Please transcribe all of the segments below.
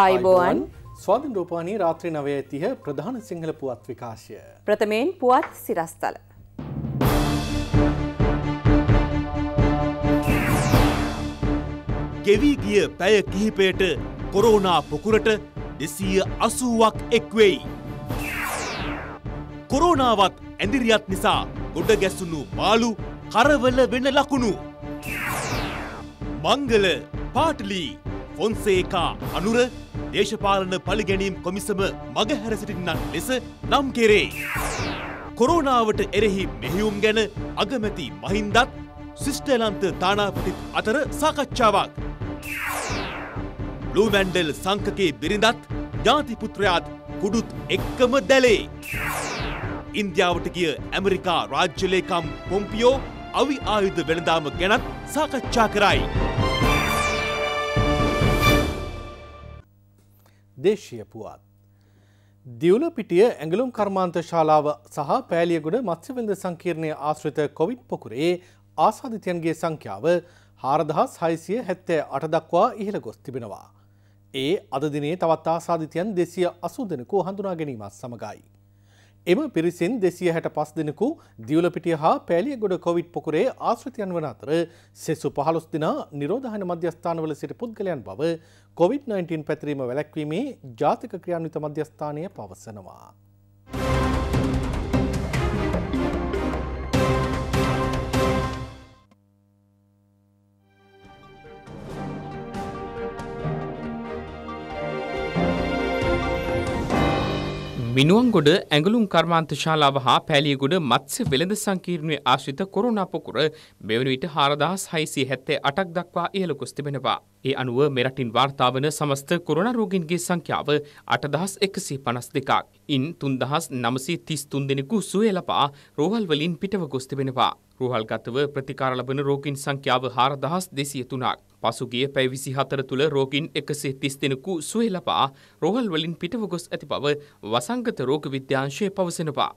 අයිබෝවන් ස්වාධින් රූපානී රාත්‍රී නවය ඇතිහ ප්‍රධාන සිංහල පුවත් විකාශය. ප්‍රථමයෙන් පුවත් සිරස්තල. ගෙවී ගිය පැය කිහිපයට කොරෝනා පොකුරට දෙසීය අසුවක් එක්වෙයි. කොරෝනාවත් ඇදිරියත් නිසා ගොඩ ගැසුණු මාලු කරවල වෙන ලකුණු. මංගල පාටලී ෆොන්සේකා අනුර දේශපාලන පළිගැනීම් කොමිසම මගහැර සිටින්නන් ලෙස නම් කෙරේ. කොරෝනාවට එරෙහි මෙහියුම් ගැන අගමැති මහින්දත් ශිෂ්ටලන්ත තානාපතිත් අතර සාකච්ඡාවක්. ලූමැන්ඩෙල් සංකකේ බිරිඳත් ජාතිපුත්‍රයාත් කුඩුත් එක්කම දැලේ. ඉන්දියාවට ගිය ඇමරිකා රාජ්‍යලේකම් පොම්පියෝ අවි ආයුධ වෙළඳාම ගැනත් සාකච්ඡා කරයි. දේශීය පුවත්. දියුල පිටිය ඇඟලුම් කර්මාන්ත ශාලාව සහ පෑලියගුඩ මත්ස්‍යවඳ සංකීර්ණය ආශ්‍රිත කොවිඩ් පොකුරේ ආසාධිතයන්ගේ සංඛ්‍යාව හාරදහස් හයිසිය හැත්තෑ අට දක්වා ඉහළ ගොස් තිබෙනවා. ඒ අදදිනේ තවත් ආසාධිතයන් දෙසිය අසු දෙනකු හඳුනා ගැනීමත් සමඟයි. එම පිරිසින් දෙසිය හැට පස් දෙනකු දියවලපිටිය හා පැලිය ගොඩ කොවිට් පොකුරේ ආශ්‍රතියන් වන අතර සෙසු පහලොස් දින නිරෝධහන මධ්‍යස්ථානවල සිට පුද්ගලයන් බව කොවිD-19 පැතිරීම වැලැක්වීමේ ජාතික ක්‍රියාන්විත මධ්‍යස්ථානය පවසනවා. මිනුවන්ගොඩ ඇඟලුම් කර්මාන්ත ශාලාව හා පැලියගොඩ මත්ස්‍ය වෙළඳ සංකීර්ණයේ ආශ්‍රිත කොරෝනා පොකුර මෙවන විට 4678ක් දක්වා ඉහළ ගොස් තිබෙනවා. ඒ අනුව මෙරටින් වාර්තා වන සමස්ත කොරෝනා රෝගීන්ගේ සංඛ්‍යාව 8152ක්. ඉන් 3933 දෙනෙකු සුවය ලබා රෝහල් වලින් පිටව ගොස් තිබෙනවා. රෝහල්ගතව ප්‍රතිකාර ලබන රෝගීන් සංඛ්‍යාව 4203ක්. පසුගිය පැය විසි හතර තුළ රෝගීන් එකසේ තිස් දෙනෙකු සුවේ ලබා රෝහල් වලින් පිටව ගොස් ඇති බව වසංගත රෝග විද්‍යාංශය පවසනවා.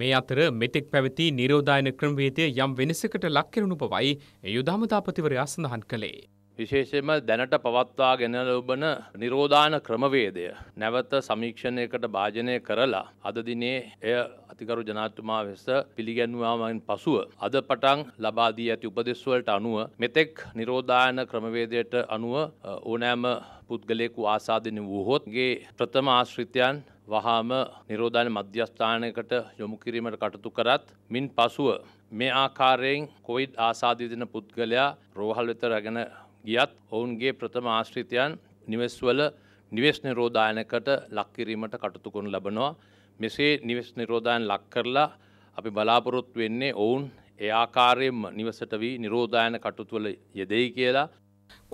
මේ අතර මෙතෙක් පැවති නිරෝධායන ක්‍රමවේදය යම් වෙනසකට ලක්කරනු බවයි යුදාමතාපතිවරයා සඳහන් කළේ. විශේෂයෙන්ම දැනට පවත්වාගෙන ලබන නිරෝධාන ක්‍රමවේදය නැවත සමීක්ෂණයකට භාජනය කරලා අද දිනේ එය අතිකරු ජනාතුමා වෙස පිළිගැන්වාමෙන් පසුව අද පටන් ලබා දී ඇති උපදෙස්වලට අනුව මෙතෙක් නිරෝධායන ක්‍රමවේදයට අනුව ඕනෑම පුද්ගලයෙකු ආසාදින වූහොත්ගේ ප්‍රථම ආශ්‍රිතයන් වහාම නිරෝධාන මධ්‍යස්ථානයකට යොමු කිරීමට කටතු කරත් මින් පසුව මේ ආකාරයෙන් කොයිඩ් ආසාදිදින පුද්ගලයා රෝහල් වෙත රැගෙන ගියත් ඔවුන්ගේ ප්‍රථම ආශ්‍රිතයන් නිවෙස්වල නිවෙස් නිරෝධායනකට ලක්කිරීමට කටතු කරනු ලබනවා. මෙසේ නිවෙස් නිරෝධයන් ලක් කරලා අපි බලාපොරොත් වෙන්නේ ඔවුන් ඒ ආකාරයෙන්ම නිවසට වී නිරෝධායන කටුතුවල යෙදෙයි කියලා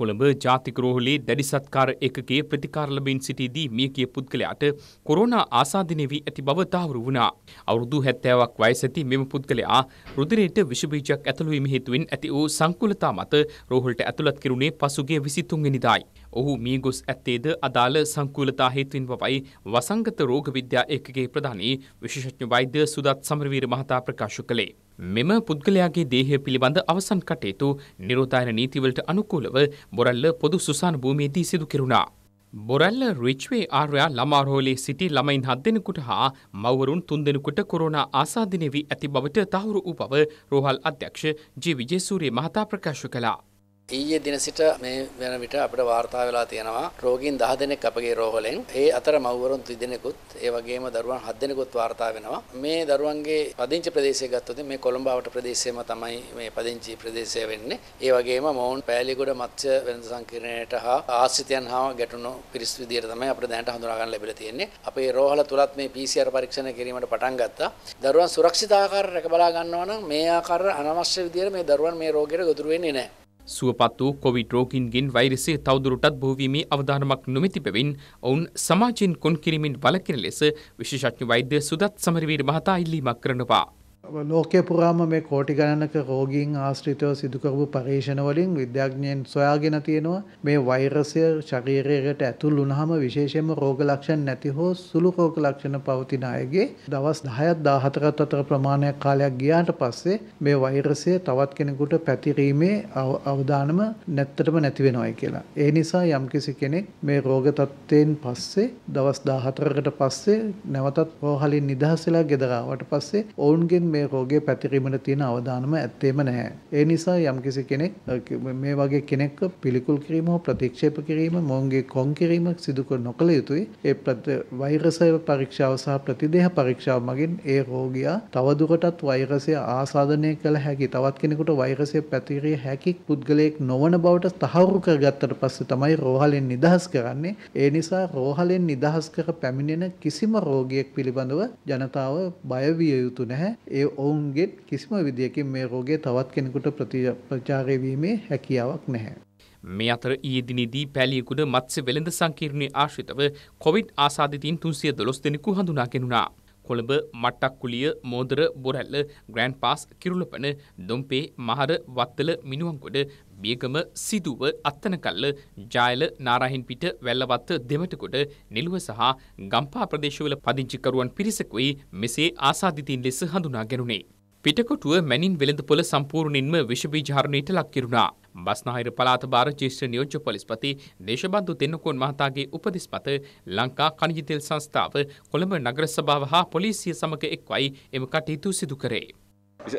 කොළඹ ජාතික රෝහලේ දැඩි සත්කාර ඒකකයේ ප්‍රතිකාර ලැබමින් සිටියදී මියගිය පුද්ගලයාට කොරෝනා ආසාදිත වී ඇති බව තහවුරු වුණා. අවුරුදු 70ක් වයස ඇති මෙම පුද්ගලයා රුධිරයට විෂ බීජයක් ඇතුළු වීම හේතුවෙන් ඇති වූ සංකුලතා මත රෝහලට ඇතුළත් කෙරුණේ පසුගිය 23 වෙනිදායි. ඔහු මියගොස් ඇත්තේද අදාළ සංකූලතා හේතුවෙන් බවයි වසංගත රෝග විද්‍යා ඒකකයේ ප්‍රධානී විශේෂඥ වෛද්‍ය සුදත් සමරවීර මහතා ප්‍රකාශ කළේ. මෙම පුද්ගලයාගේ දේහය පිළිබඳ අවසන් කටයුතු නිරෝධායන නීතිවලට අනුකූලව බොරල්ල පොදු සුසාන භූමියේදී සිදු කෙරුණා. බොරල්ල රිච්වේ ආර්යා ළමාරෝලේ සිටි ළමයින් හත් දෙනෙකුට හා මව්වරුන් තුන් දෙනෙකුට කොරෝනා ආසාදින වී ඇති බවට තහවුරු වූ බව රෝහල් අධ්‍යක්ෂ ජී විජේසූරිය මහතා ප්‍රකාශ කළා. ඊයේ දින සිට මේ වෙන විට අපිට වාර්තා වෙලා තියෙනවා රෝගීන් 10 දෙනෙක් අපගේ රෝහලෙන් ඒ අතර මව්වරුන් 3 දෙනෙකුත් ඒ වගේම දරුවන් 7 දෙනෙකුත් වාර්තා වෙනවා මේ දරුවන්ගේ පදිංචි ප්‍රදේශය ගත්තොත් මේ කොළඹවට ප්‍රදේශයම තමයි මේ පදිංචි ප්‍රදේශය වෙන්නේ ඒ වගේම මොවුන් පෑලිගොඩ මත්ස්‍ය වෙළඳ සංකීර්ණයට හා ආශ්‍රිතයන් හා ගැටුණු පිරිස් විදියට තමයි අපිට දැනට හඳුනා ගන්න ලැබිලා තියෙන්නේ අපේ රෝහල තුලත් මේ PCR පරීක්ෂණ කිරීමට පටන් ගත්තා දරුවන් සුරක්ෂිත ආකාරයට රැක බලා ගන්නවා නම් මේ ආකාර අනවශ්‍ය විදියට මේ දරුවන් මේ රෝගයට ගොදුරු වෙන්නේ නැහැ සුවපත් වූ කොවිඩ් රෝගීන්ගෙන් වෛරසය තවදුරටත් බොහෝවීමේ අවධානමක් නොමැති බැවින් ඔවුන් සමාජයෙන් කොන් කිරීමෙන් වළකින ලෙස විශේෂඥ වෛද්‍ය සුදත් සමරවීර මහතා ඉල්ලීමක් කරනවා. ලෝකය පුරාම මේ කෝටි ගණනක රෝගීන් ආශ්‍රිතව සිදුකරපු පරීක්ෂණවලින් විද්‍යාඥයන් සොයාගෙන තියෙනවා මේ වෛරසය ශරීරයට ඇතුල් වුණහම විශේෂයෙන්ම රෝග ලක්ෂණ නැති හෝ සුළු රෝග ලක්ෂණ පවතින අයගේ දවස් 10ක් 14ක් අතර ප්‍රමාණයක් කාලයක් ගියාට පස්සේ මේ වෛරසය තවත් කෙනෙකුට පැතිරීමේ අවදානම නැත්තටම නැති වෙනවායි කියලා. ඒ නිසා යම්කිසි කෙනෙක් මේ රෝග තත්ත්වයෙන් පස්සේ දවස් 14කට පස්සේ නැවතත් රෝහලින් නිදහස් වෙලා ගෙදර ආවට පස්සේ ඔවුන්ගෙන් මේ රෝගේ පැතිරීමට තියෙන අවධානම ඇත්තේම නැහැ. ඒ නිසා යම්කිසි කෙනෙක් මේ වගේ කෙනෙක්ව පිළිකුල් කිරීම හෝ ප්‍රතික්ෂේප කිරීම මොවුන්ගේ කොන් කිරීම සිදු නොකළ යුතුයි. ඒ වෛරසය පරීක්ෂාව සහ ප්‍රතිදේහ පරීක්ෂාව මගින් ඒ රෝගියා තවදුරටත් වෛරසය ආසාදනය කළ හැකි තවත් කෙනෙකුට වෛරසය පැතිරිය හැකි පුද්ගලයෙක් නොවන බවට තහවුරු කරගත්තට පස්සේ තමයි රෝහලෙන් නිදහස් කරන්නේ. ඒ නිසා රෝහලෙන් නිදහස් කර පැමිණෙන කිසිම රෝගියෙක් පිළිබඳව ජනතාව බය විය යුතු නැහැ. ඒ ඒ ඔවුන්ගේ කිසිම විදියකින් මේ රෝගය තවත් කෙනෙකුට ප්‍රචාරයවීමේ හැකියාවක් නැහැ. මේ අතර ඊයේදිනේදී පැලියකුඩ මත්ස්‍ය වෙළඳ සංකීර්ණයේ ආශ්‍රිතව කොවිඩ් ආසාදිතයින් තුන්සිය දොළොස් දෙනෙකු හඳුනාගෙනුණා. කොළඹ මට්ටක්කුලිය මෝදර බොරැල්ල ග්‍රෑන්් පාස් කිරුලපන දොම්පේ මහර වත්තල මිනුවන්කොඩ බියගම සිදුව අත්තනකල්ල ජායල නාරහින්පිට වැල්ලවත්ත දෙමටකොට නිලුව සහ ගම්පා ප්‍රදේශවල පදිංචිකරුවන් පිරිසකුයි මෙසේ ආසාධිතීන් ලෙස හඳුනා ගැනුණේ. පිටකොටුව මැනින් වෙළඳපොළ සම්පූර්ණින්ම විෂබීජ හරණයට ලක් කෙරුණා. බස්නාහිර පළාත භාර ජ්‍යෙෂ්ඨ නියෝජ්‍ය පොලිස්පති දේශබන්දු තෙන්නකෝන් මහතාගේ උපදෙස්පත ලංකා කණිජ තෙල් සංස්ථාව කොළඹ නගර සභාව හා පොලිසිය සමග එක්වයි එම කටයුතු සිදු කරේ.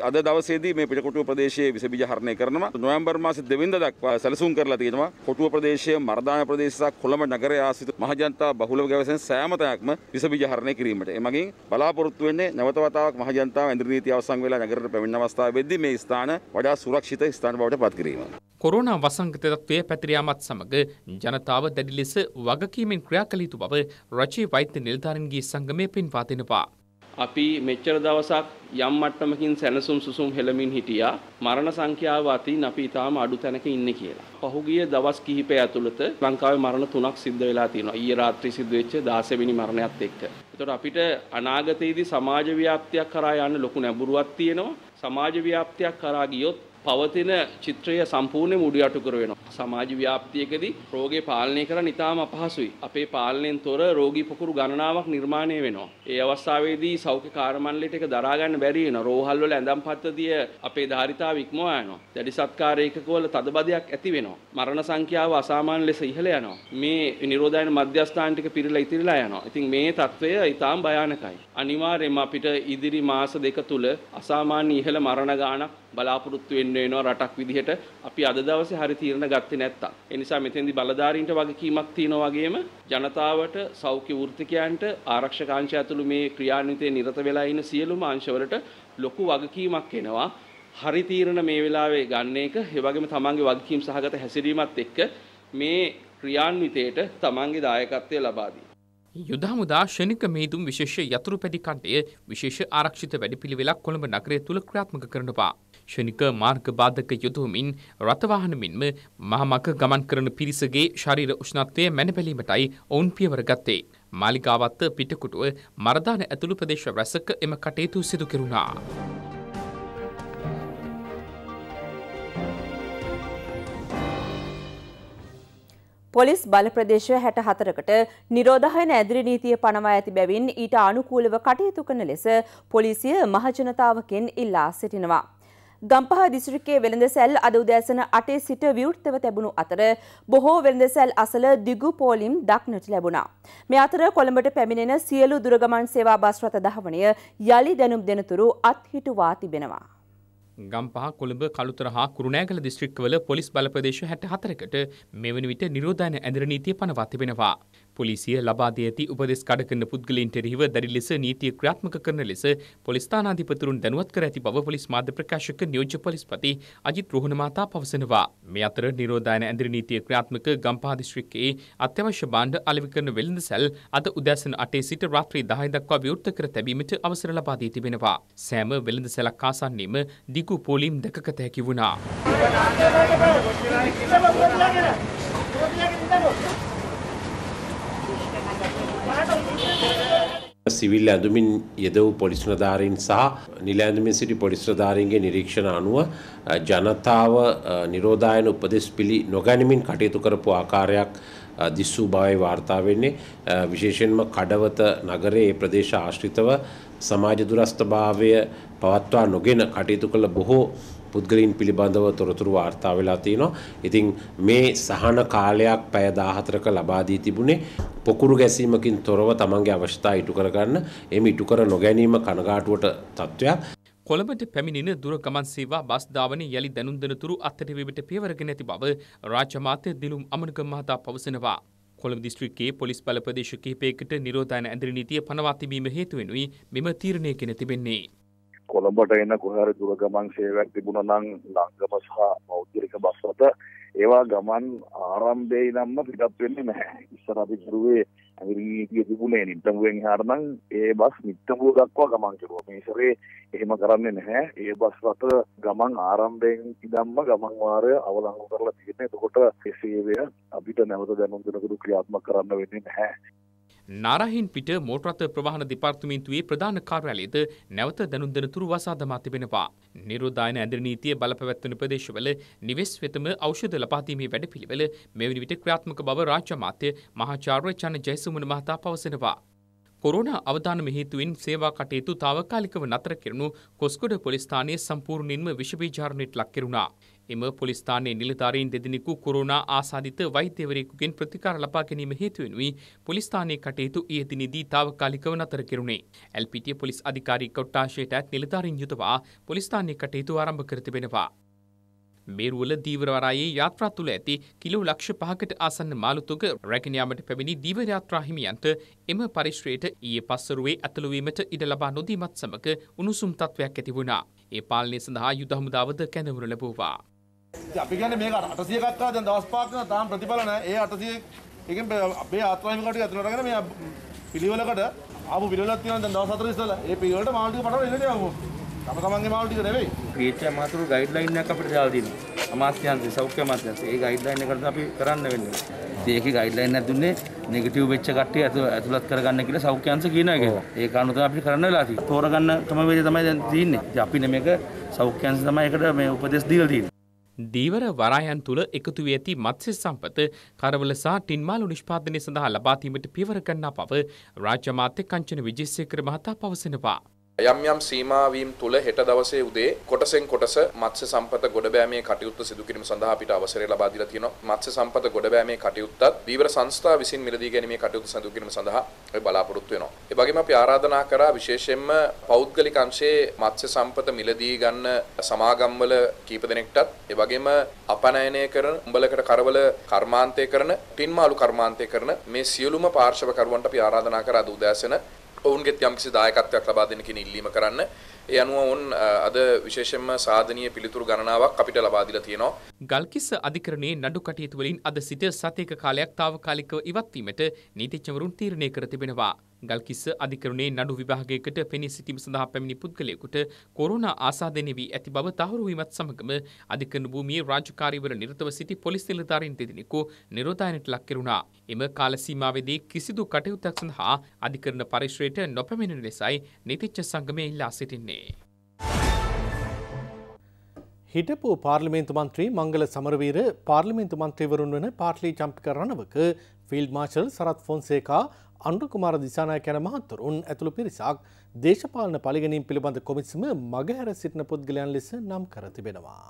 අද දවසේදී මේ පිටකොටුව ප්‍රදේශයේ විස බීජ හරණය කරනවා. නොවැම්බර් මාසේ 2 වෙනිදා දක්වා සැලසුම් කරලා තියෙනවා. කොටුව ප්‍රදේශයේ මර්දාන ප්‍රදේශ සහ කොළඹ නගරය ආශ්‍රිත මහජනතාව බහුලව ගැවසෙන සෑම තැනක්ම විස බීජ හරණය කිරීමට. එමගින් බලාපොරොත්තු වෙන්නේ නැවත වතාවක් මහජනතාව ඇඳිරි නීතිය අවසන් වෙලා නගරයට පැමිණෙන අවස්ථාවේදී මේ ස්ථාන වඩා සුරක්ෂිත ස්ථාන බවට පත් කිරීම. කොරෝනා වසංගත තත්ත්වය පැතිර යාමත් සමග ජනතාව දැඩි ලෙස වගකීමෙන් ක්‍රියා කළ යුතු බව රජයේ වෛද්‍ය නිලධාරීන්ගේ සංගමය පින්වා දෙනවා. අපි මෙච්චර දවසක් යම් මට්ටමකින් සැනසුම් සුසුම් හෙළමින් හිටියා මරණ සංඛ්‍යාව අතින් අපි ඊටාම අඩු තැනක ඉන්නේ කියලා. පහුගිය දවස් කිහිපය ඇතුළත ලංකාවේ මරණ තුනක් සිද්ධ වෙලා තියෙනවා. ඊයේ රාත්‍රියේ සිද්ධ වෙච්ච 16 වෙනි මරණයත් එක්ක. ඒතකොට අපිට අනාගතයේදී සමාජ ව්‍යාප්තියක් කරා යන්න ලොකු නැඹුරුවක් තියෙනවා. සමාජ ව්‍යාප්තියක් කරා ගියොත් පවතින චිත්‍රය සම්පූර්ණයෙන් උඩු යටු කර වෙනවා. සමාජ ව්‍යාප්තියකදී රෝගේ පාලනය කරන්න ඉතාම අපහසුයි. අපේ පාලනයෙන් තොර රෝගී පොකුරු ගණනාවක් නිර්මාණය වෙනවා. ඒ අවස්ථාවේදී සෞඛ්‍ය කාර්මණ්ඩලයට ඒක දරා ගන්න බැරි වෙනවා. රෝහල් වල ඇඳම් පද්ධතිය අපේ ධාරිතාව ඉක්මවා යනවා. දැඩි සත්කාර ඒකකවල තදබදයක් ඇති වෙනවා. මරණ සංඛ්‍යාව අසාමාන්‍ය ලෙස ඉහළ යනවා. මේ නිරෝධායන මධ්‍යස්ථාන ටික පිරීලා ඉතිරිලා යනවා. ඉතින් මේ තත්ත්වය ඉතාම භයානකයි. අනිවාර්යයෙන්ම අපිට ඉදිරි මාස දෙක තුල අසාමාන්‍ය ඉහළ මරණ ගාණක් බලාපොරොත්තු වෙන්න වෙනවා රටක් විදිහට. අපි අද දවසේ හරි තීරණ ගත්තා ගත්තේ නැත්තම්. ඒ නිසා මෙතෙන්දී බලධාරීන්ට වගකීමක් තියෙනා වගේම ජනතාවට සෞඛ්‍ය වෘත්තිකයන්ට ආරක්ෂක අංශය ඇතුළු මේ ක්‍රියාන්විතයේ නිරත වෙලා ඉන්න සියලුම අංශවලට ලොකු වගකීමක් එනවා. හරි තීරණ මේ වෙලාවේ ගන්න එක, ඒ වගේම තමන්ගේ වගකීම් සහගත හැසිරීමත් එක්ක මේ ක්‍රියාන්විතයට තමන්ගේ දායකත්වය ලබා දී. යුදහමුදා ශනික මේදුම් විශේෂ යතුරු පැඩි කණ්ඩය විශේෂ ආරක්ෂිත වැඩිපිළිවෙලක් කොළඹ නගරය තුළ ක්‍රාත්මක කරනවා. ක්ෂණික මාර්ග බාධක යොදවමින් රථවාහන මෙන්ම මහමක ගමන් කරන පිරිසගේ ශරීර උෂ්ණත්වය මැනපැලීමටයි ඔවුන් පියවර ගත්තේ. මාලිගාවත්ත පිටකුටුව මරදාන ඇතුළු ප්‍රදේශ රැසක එම කටයුතු සිදු කෙරුණා. පොලිස් බල ප්‍රදේශ හැට හතරකට නිරෝධහයන ඇදිරි නීතිය පනවා ඇති බැවින් ඊට අනුකූලව කටයුතු කරන ලෙස පොලිසිය මහජනතාවකෙන් ඉල්ලා සිටිනවා. ගම්පහ දිසිරිකේ වෙළඳසැල් අද උදෑසන අටේ සිට විවෘත්තව තැබුණු අතර බොහෝ වෙළඳසැල් අසල දිගු පෝලිම් දක්නට ලැබුණා. මේ අතර කොළඹට පැමිණෙන සියලු දුරගමන් සේවා බස් රථ දහවනය යළි දැනුම් දෙනතුරු අත්හිටුවා තිබෙනවා. ගම්පහ කොළඹ කළුතර හා කුරුණෑගල දිස්ත්‍රික්කවල පොලිස් බලප්‍රදේශ හැට හතරකට මෙවැනි විට නිරෝධායන ඇඳර නීතිය පනවා තිබෙනවා. පොලිසිය ලබා දී ඇති උපදෙස් කඩකන පුද්ගලයින්ට එරෙහිව දැඩි ලෙස නීතිය ක්‍රියාත්මක කරන ලෙස පොලිස් ස්ථානාධිපතිවරුන් දැනුවත් කර ඇති බව පොලිස් මාධ්‍ය ප්‍රකාශක නියෝජ්‍ය පොලිස්පති අජිත් රෝහණ මහතා පවසනවා. මේ අතර නිරෝධායන ඇඳිරි නීතිය ක්‍රියාත්මක ගම්පහ දිස්ත්‍රික්කයේ අත්‍යවශ්‍ය භාණ්ඩ අලෙවි කරන වෙළඳසැල් අද උදෑසන 8 සිට රාත්‍රී 10 දක්වා විවෘත කර තැබීමට අවසර ලබා දී තිබෙනවා. සෑම වෙළඳසැලක් ආසන්නයේම දිගු පොලීම් දෙකකට හැකි වුණා. සිවිල් ඇඳුමින් යෙදවූ පොලිස් ප්‍රධාරීන් සහ නිල ඇඳුමින් සිටි පොලිස් ප්‍රධාරීන්ගේ නිරීක්ෂණ අනුව ජනතාව නිරෝධායන උපදෙස් පිළි නොගැනීමින් කටයුතු කරපු ආකාරයක් දිස්සූ බවයි වාර්තා වෙන්නේ විශේෂයෙන්ම කඩවත නගරයේ ප්‍රදේශ ආශ්‍රිතව සමාජ දුරස්ථභාවය පවත්වා නොගෙන කටයුතු කළ බොහෝ පුද්ගලින් පිළිබඳව තොරතුරු වාර්තා වෙලා තියෙනවා. ඉතින් මේ සහන කාලයක් පැය 14ක ලබා දී තිබුණේ පොකුරු ගැසීමකින් තොරව තමන්ගේ අවශ්‍යතා ඉටු කරගන්න එම ඉටු කර නොගැනීම කනගාටුවට තත්ත්වයක්. කොළඹට පැමිණෙන දුරගමන් සේවා බස් ධාවනය යළි දැනුම් දෙනතුරු අත්තට වීමට පියවරගෙන ඇති බව රාජ්‍ය මාත්‍ය දිලුම් අමනක මහතා පවසනවා. කොළඹ දිස්ත්‍රික්කයේ පොලිස් බල ප්‍රදේශ කිහිපයකට නිරෝධායන ඇඳරි නීතිය පනවා තිබීම හේතුවෙනුයි මෙම තීරණය ගෙන තිබෙන්නේ. කොළඹට එන්න කොහර දුරගමන් සේවයක් තිබුණ නම් ලංගම සහ පෞද්ගලික බස් රථ ඒවා ගමන් ආරම්භයේ ඉඳන්ම පිටත් වෙන්නේ නැහැ. ඉස්සර අපි කරුවේ ඇමරිකාවේ තිබුණේ නිට්ටඹුවෙන් එහාට නම් ඒ බස් නිට්ටඹුව දක්වා ගමන් කරුවා. මේ ඉස්සරේ එහෙම කරන්නේ නැහැ. ඒ බස් රථ ගමන් ආරම්භයෙන් ඉඳන්ම ගමන් වාරය අවලංගු කරලා තියෙනවා. එතකොට ඒ සේවය අපිට නැවත දැනුම් දෙනකරු ක්‍රියාත්මක කරන්න වෙන්නේ නැහැ. නාරහින්පිට මෝටරත ප්‍රවාහන දෙපාර්තමේන්තුවේ ප්‍රධාන කාර්යාලයේද නැවත දැනුම් දෙන තුරු වසා දමා තිබෙනවා. නිරෝධායන ඇඳිරි නීතිය බලපැවැත්වෙන ප්‍රදේශවල නිවෙස් වෙතම ඖෂධ ලබා දීමේ වැඩපිළිවෙල මෙවැනි විට ක්‍රියාත්මක බව රාජ්‍ය අමාත්‍ය මහාචාර්ය චන ජයසුමන මහතා පවසනවා. කොරෝණ අවධානම හේතුවෙන් සේවා කටයුතු తాවකාලිකව නතර කෙරුණු කොස්ගොඩ පොලිස් ස්ථානයේ සම්පූර්ණයෙන්ම විෂ බීජාරණයට ලක් කෙරුණා. එම පොලිස්ථානයේ නිලධාරීන් දෙදෙනෙකු කොරෝනා ආසාදිත වෛද්‍යවරයෙකුගෙන් ප්‍රතිකාර ලබා ගැනීම හේතුවෙන් වී පොලිස්ථානයේ කටයුතු ඊයේ දිනේදී తాවකාලිකව නතර කෙරුණේ. එල්පීටිය පොලිස් අධිකාරී කොට්ටාශයට ඇත් නිලධාරීන් යුතවා පොලිස්ථානයේ කටයුතු ආරම්භ කර තිබෙනවා. බේරුවල දීවරවරයේ යාත්‍රා තුළ ඇති කිලෝ ලක්ෂ පහකට ආසන්න මාළුතුක රැගෙන යාමට පැමිණි දීව යාත්‍රා හිමියන්ට එම පරිශ්‍රයට ඊයේ පස්සරුවේ ඇතුළු වීමට ඉඩ ලබා නොදීමත් සමග උණුසුම් තත්වයක් ඇති වුණා. ඒ පාලනය සඳහා යුද හමුදාවද කැඳවුරු ලැබුවා. අපි කියන්නේ මේක 800ක් ආවා දැන් දවස් පහක් වෙනවා තාම ප්‍රතිඵල නැහැ. ඒ 800 එකෙන් අපේ ආත්මයිම කට ඇතුළට අරගෙන මේ පිළිවෙලකට ආපු පිළිවෙලක් තියෙනවා දැන් දවස් 4 ඉස්සලා. ඒ පිළිවෙලට මාවල් ටික පටවලා ඉන්නේ ආවෝ. තම තමන්ගේ මාවල් ටික නෙවෙයි. පීච් අමාතුරු ගයිඩ්ලයින් එකක් අපිට දාලා තියෙනවා. අමාත්‍යාංශය සෞඛ්‍ය අමාත්‍යාංශය. ඒ ගයිඩ්ලයින් එකට අපි කරන්න වෙන්නේ. ඒකේ ගයිඩ්ලයින් එකක් දුන්නේ නෙගටිව් වෙච්ච කට්ටිය ඇතුළත් කරගන්න කියලා සෞඛ්‍ය අංශ කියනවා කියලා. ඒ කාරණා තමයි අපිට කරන්න වෙලා තියෙන්නේ. තෝරගන්න ක්‍රමවේදය තමයි දැන් තියෙන්නේ. ඉතින් අපි මේක සෞඛ්‍ය අංශ තමයි ඒකට මේ උපදෙස් දීලා තියෙන්නේ. දීවර වරායන් තුළ එකතු වී ඇති මත්ස්‍ය සම්පත කරවල සහ ටින්මාලු නිෂ්පාදනය සඳහා ලබා දීමට පියවර ගන්නා බව රාජ්‍ය මාත්‍ය කංචන විජේසේකර මහතා පවසනවා. යම් යම් සීමා වීම් තුල හෙට දවසේ උදේ කොටසෙන් කොටස මත්ස්‍ය සම්පත ගොඩබෑමේ කටයුත්ත සිදු කිරීම සඳහා අපිට අවසරය ලබා දීලා තියෙනවා. මත්ස්‍ය සම්පත ගොඩබෑමේ කටයුත්තත් දීවර සංස්ථා විසින් මිලදී ගැනීමේ කටයුතු සිදු කිරීම සඳහා අපි බලාපොරොත්තු වෙනවා. ඒ වගේම අපි ආරාධනා කරා විශේෂයෙන්ම පෞද්ගලික අංශයේ මත්ස්‍ය සම්පත මිලදී ගන්න සමාගම්වල කීප දෙනෙක්ටත් ඒ වගේම අපනයනය කරන උඹලකට කරවල කර්මාන්තය කරන පින්මාළු කර්මාන්තය කරන මේ සියලුම පාර්ශවකරුවන්ට අපි ආරාධනා කරා අද උදෑසන ඔවුන්ගෙත් යම්කිසි දායකත්වයක් ලබා දෙන්න කියන ඉල්ලීම කරන්න. ඒ අනුව ඔවුන් අද විශේෂයෙන්ම සාධනීය පිළිතුරු ගණනාවක් අපිට ලබා දීලා තියෙනවා. ගල්කිස්ස අධිකරණයේ නඩු කටයුතු වලින් අද සිට සතේක කාලයක් తాවකාලිකව ඉවත් වීමට නීතිඥවරුන් තීරණය කර තිබෙනවා. ගල්කිස්ස අධිකරණයේ නඩු විභාගයකට පෙනී සිටීම සඳහා පැමිණි පුද්ගලයෙකුට කොරෝනා ආසාදනය වී ඇති බව තහවුරු වීමත් සමගම අධිකරණ භූමියේ රාජකාරීවල නිරතව සිටි පොලිස් නිලධාරීන් දෙදෙනෙකු නිරෝධායනයට ලක් කෙරුණා. එම කාල සීමාවේදී කිසිදු කටයුත්තක් සඳහා අධිකරණ පරිශ්‍රයට නොපැමිණෙන ලෙසයි නීතිච්ඡ සංගමය ඉල්ලා සිටින්නේ. හිටපු පාර්ලිමේන්තු මන්ත්‍රී මංගල සමරවීර පාර්ලිමේන්තු මන්ත්‍රීවරුන් වන Patali Champika Ranawaka field marshal Sarath Fonseka Anura Kumara Dissanayake මහත්තුර උන් ඇතුළු පිරිසක් දේශපාලන පලිගනින් පිළිබඳ කොමිසම මගහැර සිටින පුද්ගලයන් ලෙස නම් කර තිබෙනවා.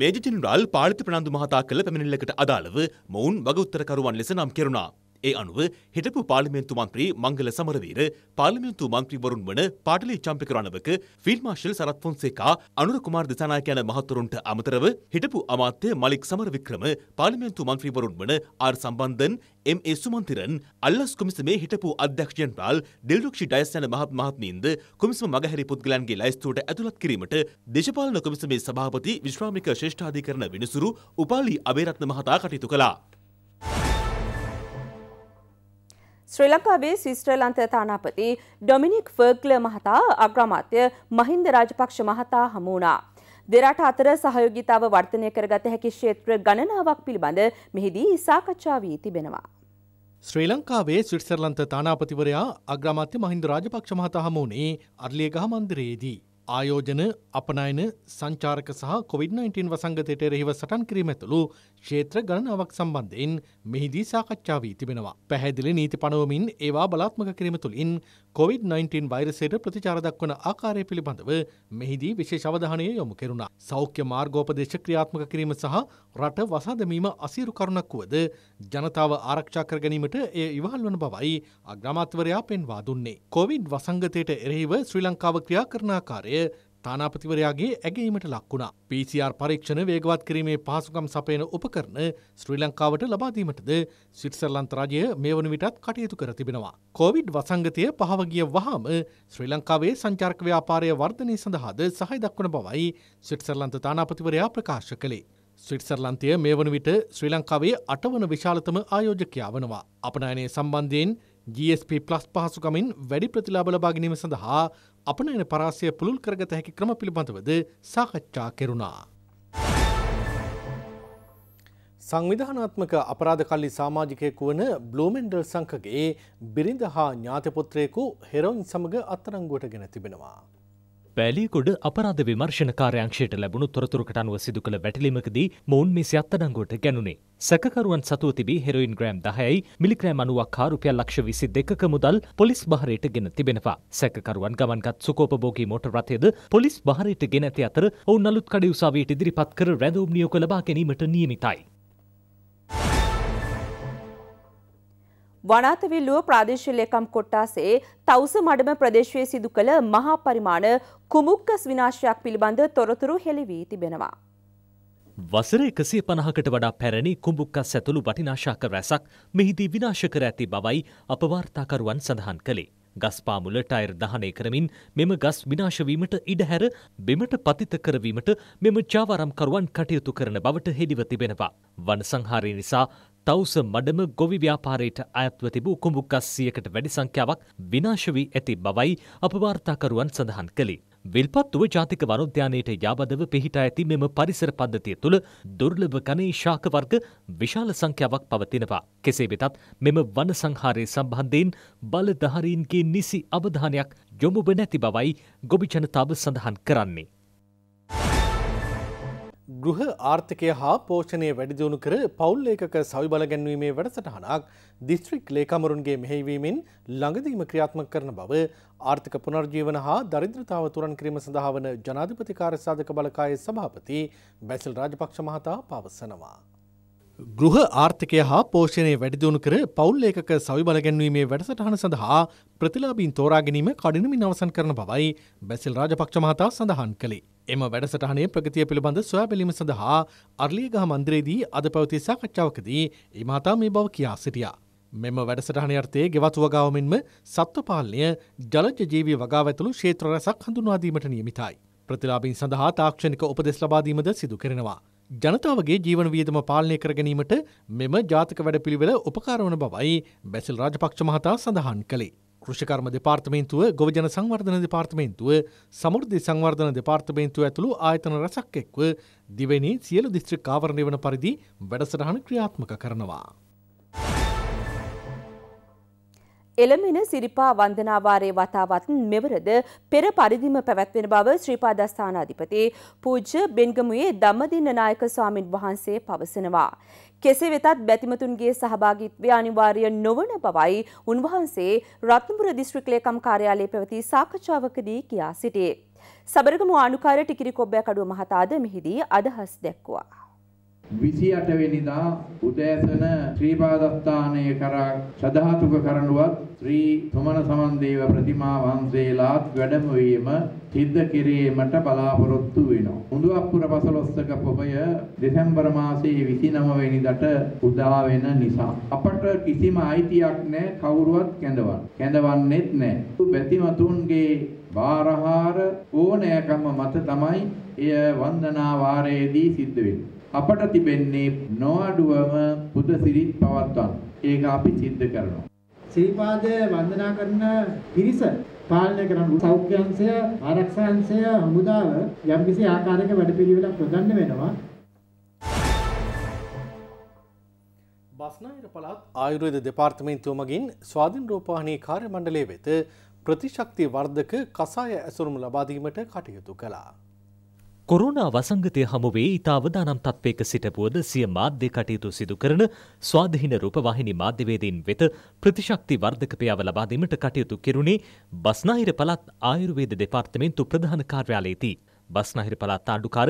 මේජිටින් රල් පාලිත ප්‍රනන්දු මහතා කළ පැමිණිල්ලකට අදාළව මොවුන් වගඋත්තරකරුවන් ලෙස නම් කෙරුණා. ඒ අනුව හිටපු පාර්ලිමේන්තු මන්ත්‍රී මංගල සමරවීර පාර්ලිමේන්තු මන්ත්‍රීවරුන් වන පාටලි චම්පිකරණවක ෆීල්ඩ් මාර්ෂල් සරත් ෆොන්සේකා අනුර කුමාර් දිසානායක යන මහතුරුන්ට අමතරව හිටපු අමාත්‍ය මලික් සමරවික්‍රම පාර්ලිමේන්තු මන්ත්‍රීවරුන් වන ආර් සම්බන්ධන් එම් ඒ සුමන්තිරන් අල්ලස් කොමිසමේ හිටපු අධ්‍යක්ෂයන් පාල් දිල්රුක්ෂි ඩයස් යන මහත් මහත්මීන්ද කොමිසම මගහැරි පුද්ගලයන්ගේ ලයිස්තුවට ඇතුළත් කිරීමට දේශපාලන කොමිසමේ සභාපති විශ්‍රාමික ශ්‍රේෂ්ඨාධිකරණ විනිසුරු උපාලි අබේරත්න මහතා කටයුතු කළා. ශ්‍රී ලංකාවේ ශිෂ්ට්‍රලන්ත තානාපති ඩොමිනික් ෆර්ග්ල මහතා අග්‍රාමාත්‍ය මහින්ද රාජපක්ෂ මහතා හමුණා. දෙරට අතර සහයෝගිතාව වර්ධනය කරගත හැකි ක්ෂේත්‍ර ගණනාවක් පිළිබඳ මෙහිදී සාකච්ඡා වී තිබෙනවා. ශ්‍රී ලංකාවේ සිිට්සර්ලන්ත තානාපතිවරයා අග්‍රාමාත්‍ය මහින්ද රාජපක්ෂ මහතා හමුණේ අර්ලියගහ මන්දිරයේදී. ආයෝජන අපනයන සංචාරක සහ කොවිD-19 වසංගතයට එරෙහිව සටන් කිරීම ඇතුළු ක්ෂේත්‍ර ගණනාවක් සම්බන්ධයෙන් මෙහිදී සාකච්ඡා වී තිබෙනවා. පැහැදිලි නීති පනවමින් ඒවා බලාත්මක කිරීම තුළින් COVID-19 වෛරසයට ප්‍රතිචාර දක්වන ආකාරය පිළිබඳව මෙහිදී විශේෂ අවධානය යොමු කෙරුණා. සෞඛ්‍ය මාර්ගෝපදේශ ක්‍රියාත්මක කිරීම සහ රට වසාදමීම අසීරු කරුණක් වුවද ජනතාව ආරක්ෂා කර ගැනීමට එය ඉවහල් වන බවයි අග්‍රාමාත්‍යවරයා පෙන්වා දුන්නේ. COVID වසංගතයට එරෙහිව ශ්‍රී ලංකාව ක්‍රියා කරන ආකාරය ස්ථානාපතිවරයාගේ ඇගීමට ලක්වුණා. PCR පරීක්ෂණ වේගවත් කිරීමේ පහසුකම් සපයන උපකරණ ශ්‍රී ලංකාවට ලබාදීමටද සිටසර්ලන්ත රජය මේ වන විටත් කටයුතු කර තිබෙනවා. කොවිඩ් වසංගතය පහවගිය වහම ශ්‍රී ලංකාවේ සංචාර්ක ව්‍යාපාරය වර්ධනය සඳහාද සහහි දක්වන බවයි සිටසර්ලන්ත තානාපතිවරයා ප්‍රකාශ කළේ. ස්විටසර්ලන්තය මේ වන විට ශ්‍රී ලංකාවේ අටවන විශාලතම ආයෝජකයා වනවා. අපනයනය සම්බන්ධයෙන් GSP පලස් පහසුකමින් වැඩි ප්‍රතිලාබ ලබාගැනීම සඳහා අපනයන පරාසය පුළුල් කරගත හැකි ක්‍රම පිළිබඳවද සාකච්ඡා කෙරුණා. සංවිධානාත්මක අපරාධ කල්ලි සාමාජිකයකු වන බ්ලෝමෙන්ඩල් සංකගේ බිරිඳ හා ඥාතපොත්‍රයකු හෙරොයින් සමඟ අත්තරංගුවට ගෙන තිබෙනවා. පෑලියකොඩ අපරාධ විමර්ශන කාර්යංශයට ලැබුණු තොරතුරකට අනුව සිදු කළ වැටලීමකදී මොවුන් මෙසේ අත්අඩංගුවට ගැනුණේ. සැකකරුවන් සතුව තිබී හෙරොයින් ග්‍රෑම් 10යි මිලිග්‍රෑම් 90ක් හා රුපියල් ලක්ෂ 22ක මුදල් පොලිස් බහරයට ගෙන තිබෙනවා. සැකකරුවන් ගමන්ගත් සුකෝපභෝගී මොටර් රථයද පොලිස් බහරයට ගෙන ඇති අතර ඔවුන් අලුත් කඩේ උසාවියට ඉදිරිපත් කර රැඳවුම් නියෝග ලබා ගැනීමට නියමිතයි. වනාතවිල්ලුව ප්‍රාදේශලයකම් කොට්ටාසේ තවස මඩම ප්‍රදේශයේ සිදු කළ මහා පරිමාණ කුමුක්කස් විනාශයක් පිළිබඳ තොරතුරු හෙළිවී තිබෙනවා. වසර එකසේ පණහකට වඩා පැරණි කුඹුක්කස් ඇතුළු වටිනාශාක රැසක් මෙහිදී විනාශ කර ඇති බවයි අපවාර්තාකරුවන් සඳහන් කළේ. ගස්පාමුල ටයර් දහනය කරමින් මෙම ගස් විනාශවීමට ඉඩහැර බෙමට පතිත කරවීමට මෙම චාවරම්කරුවන් කටයුතු කරන බවට හෙඩිව තිබෙනවා. වන සංහාරය නිසා තවුස මඩම ගොවි ව්‍යාපාරයට අයත්ව තිබූ කුඹුක්කස් සියකට වැඩි සංඛ්‍යාවක් විනාශ වී ඇති බවයි අපවාර්තාකරුවන් සඳහන් කළේ. විල්පත්තුව ජාතික වනෝද්‍යානයට යාබදව පිහිටා ඇති මෙම පරිසර පද්ධතිය තුළ දුර්ලභ ගණේ ශාක වර්ග විශාල සංඛ්‍යාවක් පවතිනවා. කෙසේ වෙතත් මෙම වන සංහාරය සම්බන්ධයෙන් බලධාරීන්ගේ නිසි අවධානයක් යොමුව නැති බවයි ගොබි ජනතාව සඳහන් කරන්නේ. ගෘහ ආර්ථකය හා පෝෂණය වැඩිදියුණු කර පවුල් ඒකක සවිබල ගැන්වීමේ වැඩසටහනක් දිස්ත්‍රික් ලේකමරුන්ගේ මෙහෙවීමෙන් ළඟදීම ක්‍රියාත්මක කරන බව ආර්ථික පුනර්ජීවන හා දරිද්‍රතාව තුරන් කිරීම සඳහා වන ජනාධිපති කාර්යසාධක බලකායේ සභාපති බැසිල් රාජපක්ෂ මහතා පවසනවා. ගෘහ ආර්ථකය හා පෝෂණය වැඩිදුණු කර පවුල් ඒකක සවිබල ගැන්වීමේ වැඩසටහන සඳහා ප්‍රතිලාබීන් තෝරාගැනීම කඩිනමින් අවසන් කරන බවයි බැසිල් රාජපක්ෂ මහතා සඳහන් කළේ. එම වැඩසටහනේ ප්‍රගතිය පිළිබඳ සොයාබැලීම සඳහා අර්ලියගහ මන්ද්‍රයේදී අද පැවති සාකච්ඡාවකදී ඉමහතා මේ බව කියා සිටියා. මෙම වැඩසටහන අර්ථයේ ගෙවත් වගාව මෙන්ම සත්ව පාලනය ජලජ ජීවී වගාව ඇතුළු ක්ෂේත්‍ර රැසක් හඳුන්වාදීමට නියමිතයි. ප්‍රතිලාබින් සඳහා තාක්ෂණික උපදෙස් ලබාදීමද සිදු කරනවා. ජනතාවගේ ජීවන වියදම පාලනය කර ගැනීමට මෙම ජාතික වැඩපිළිවෙල උපකාරවන බවයි බැසිල් රාජපක්ෂ මහතා සඳහන් කළේ. කෘෂිකර්ම දෙපාර්තමේන්තුව ගොවජන සංවර්ධන දෙපාර්තමේන්තුව සමෘද්ධි සංවර්ධන දෙපාර්තමේන්තුව ඇතුළු ආයතන රැසක් එක්ව දිවෙනි සියලු දිස්ත්‍රික් ආවරණය වන පරිදි වැඩසටහන ක්‍රියාත්මක කරනවා. එළමෙන සිරිපා වන්දනාවාරයේ වතාවත් මෙවරද පෙර පරිදිම පැවැත්වෙන බව ශ්‍රීපාදස්ථානාධිපති පූජ්‍ය බෙන්ගමුවේ ධම්මදින්න නායක ස්වාමින් වහන්සේ පවසනවා. කෙසේ වෙතත් බැතිමතුන්ගේ සහභාගිත්වය අනිවාර්ය නොවන බවයි උන්වහන්සේ රත්නපුර දිස්ත්‍රික් ලේකම් කාර්යාලයේ පැවති සාකච්ඡාවකදී කියා සිටියේ. සබරගමු ආණුකාර ටිකිරි කොබ්බෑ කඩුව මහතාද මෙහිදී අදහස් දැක්වුවා. 28 වෙනිදා උදෑසන ශ්‍රී පාදස්ථානයේ කරා සදාතුක කරනුවත් ශ්‍රී තුමන සමන්දේව ප්‍රතිමා වහන්සේලාත් වැඩම වීම සිද්ධ කිරීමට බලාපොරොත්තු වෙනවා. මුඳුවප්පුර 15ක පොබය දෙසැම්බර් මාසයේ 29 වෙනිදාට උදා වෙන නිසා අපට කිසිම අයිතියක් නැහැ කවුරුවත් කැඳවන්න. කැඳවන්නෙත් නැහැ. බැතිමතුන්ගේ බාරහාර ඕනෑකම මත තමයි එය වන්දනා වාරයේදී සිද්ධ වෙන්නේ. අපට තිබෙන්නේ නොඅඩුවම බුදු සිරිත් පවත්වන්න. ඒක අපි සිද්ධ කරනවා. ශ්‍රීපාදයේ වන්දනා කරන පිරිස පාලනය කරන සෞඛ්‍යංශය, ආරක්ෂාංශය, හමුදාව යම්කිසි ආකාරයක වැඩපිළිවෙලක් ප්‍රදන්න වෙනවා. බස්නාහිර පළාත් ආයුර්වේද දෙපාර්තමේන්තුව මගින් ස්වාධීන රූපවාහිනී කාර්ය මණ්ඩලය වෙත ප්‍රතිශක්ති වර්ධක කසාය ඇසුරුම් ලබා දීමට කටයුතු කළා. කොරුණා වසංගතය හමුවේ ඉතා අවදානම් තත්වයක සිටපුවද සිය මාධ්‍ය කටයුතු සිදු කරන ස්වාධීන රූපවාහිනි මාධ්‍යවේදීන් වෙත ප්‍රතිශක්ති වර්ධක පියාව ලබා දීමට කටයුතු කෙරුණේ බස්නාහිර පළාත් ආයුර්වේද දෙපාර්තමේන්තු ප්‍රධාන කාර්යාලයේදී. බස්නාහිර පළාත් ආණ්ඩුකාර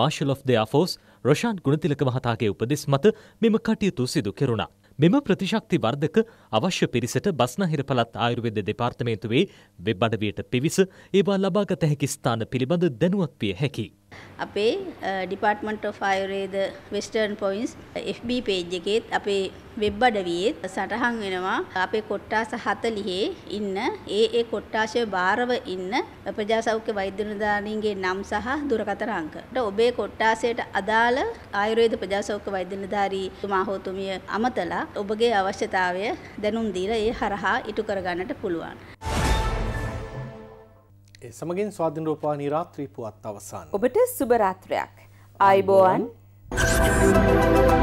marshal of the air force Roshan Gunathilaka මහතාගේ උපදෙස් මත මෙම කටයුතු සිදු කෙරුණා. මෙම ප්‍රතිශක්ති වර්ධක අවශ්‍ය පිරිසට බස්නහිර පළත් ආයුර්වේද දෙපාර්තමේන්තුවේ වෙබ් අඩවියට පිවිස ඒවා ලබාගත හැකි ස්ථාන පිළිබඳ දැනුවත් විය හැකියි. අපේ department of Ayurveda western province FB page එකේත් අපේ වෙබ් අඩවියේත් සටහන් වෙනවා අපේ කොට්ටාස 40 ඉන්න ඒ ඒ කොට්ටාෂයේ බාරව ඉන්න ප්‍රජා සෞඛ්‍ය වෛද්‍ය නිලධාරීන්ගේ නම් සහ දුරකථන අංක. ඔබේ කොට්ටාසයට අදාළ ආයුර්වේද ප්‍රජා සෞඛ්‍ය වෛද්‍ය නිලධාරී මහෝතුමිය අමතලා ඔබගේ අවශ්‍යතාවය දැනුම් දීලා ඒ හරහා ඉටු කරගන්නට පුළුවන්. සමගින් ස්වාධීන රූපවාහිනී රාත්‍රී පුවත් අවසන්. ඔබට සුබ රාත්‍රයක්. ආයිබෝවන්. Thank you.